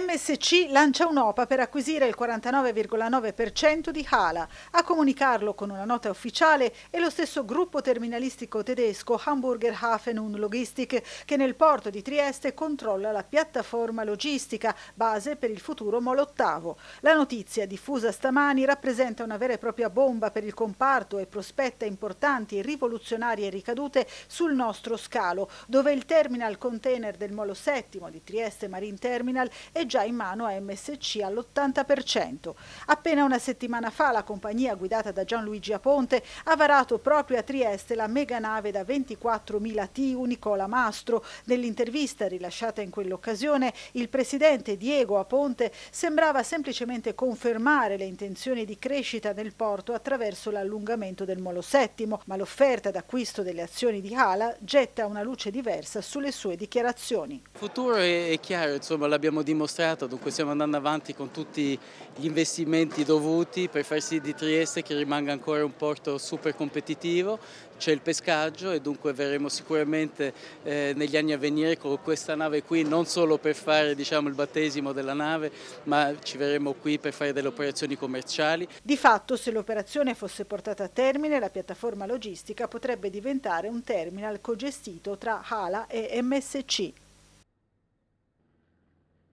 MSC lancia un'OPA per acquisire il 49,9% di Hala. A comunicarlo con una nota ufficiale è lo stesso gruppo terminalistico tedesco Hamburger Hafen und Logistik che nel porto di Trieste controlla la piattaforma logistica, base per il futuro Molo Ottavo. La notizia diffusa stamani rappresenta una vera e propria bomba per il comparto e prospetta importanti e rivoluzionarie ricadute sul nostro scalo, dove il terminal container del Molo VII di Trieste Marine Terminal è già in mano a MSC all'80%. Appena una settimana fa la compagnia guidata da Gianluigi Aponte ha varato proprio a Trieste la mega nave da 24.000 TU Nicola Mastro. Nell'intervista rilasciata in quell'occasione il presidente Diego Aponte sembrava semplicemente confermare le intenzioni di crescita del porto attraverso l'allungamento del molo VII, ma l'offerta d'acquisto delle azioni di Hala getta una luce diversa sulle sue dichiarazioni. Il futuro è chiaro, l'abbiamo dimostrato dimostrato, dunque stiamo andando avanti con tutti gli investimenti dovuti per far sì di Trieste che rimanga ancora un porto super competitivo, c'è il pescaggio e dunque verremo sicuramente eh, negli anni a venire con questa nave qui non solo per fare diciamo, il battesimo della nave ma ci verremo qui per fare delle operazioni commerciali. Di fatto se l'operazione fosse portata a termine la piattaforma logistica potrebbe diventare un terminal cogestito tra Hala e MSC.